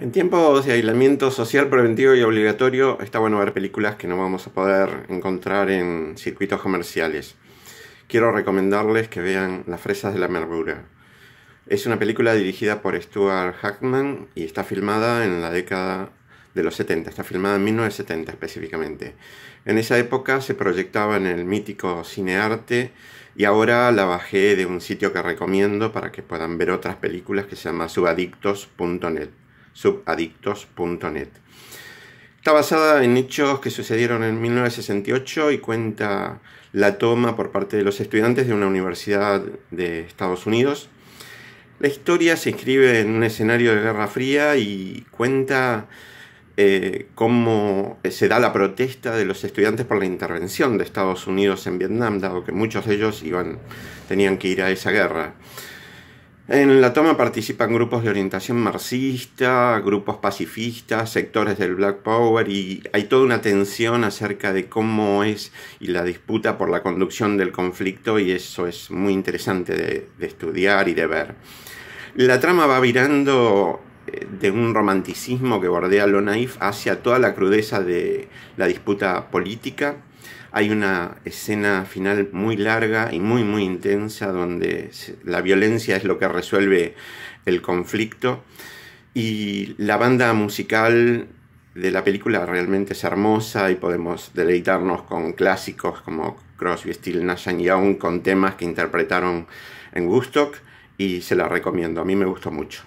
En tiempos de aislamiento social preventivo y obligatorio está bueno ver películas que no vamos a poder encontrar en circuitos comerciales. Quiero recomendarles que vean Las fresas de la Merbura. Es una película dirigida por Stuart Hackman y está filmada en la década de los 70, está filmada en 1970 específicamente. En esa época se proyectaba en el mítico cinearte y ahora la bajé de un sitio que recomiendo para que puedan ver otras películas que se llama subadictos.net subadictos.net. Está basada en hechos que sucedieron en 1968 y cuenta la toma por parte de los estudiantes de una universidad de Estados Unidos. La historia se inscribe en un escenario de Guerra Fría y cuenta eh, cómo se da la protesta de los estudiantes por la intervención de Estados Unidos en Vietnam, dado que muchos de ellos iban, tenían que ir a esa guerra. En la toma participan grupos de orientación marxista, grupos pacifistas, sectores del Black Power y hay toda una tensión acerca de cómo es y la disputa por la conducción del conflicto y eso es muy interesante de, de estudiar y de ver. La trama va virando eh, de un romanticismo que bordea lo naif hacia toda la crudeza de la disputa política hay una escena final muy larga y muy muy intensa donde la violencia es lo que resuelve el conflicto y la banda musical de la película realmente es hermosa y podemos deleitarnos con clásicos como Crosby, Steel, Nash Young con temas que interpretaron en Gustock y se la recomiendo, a mí me gustó mucho.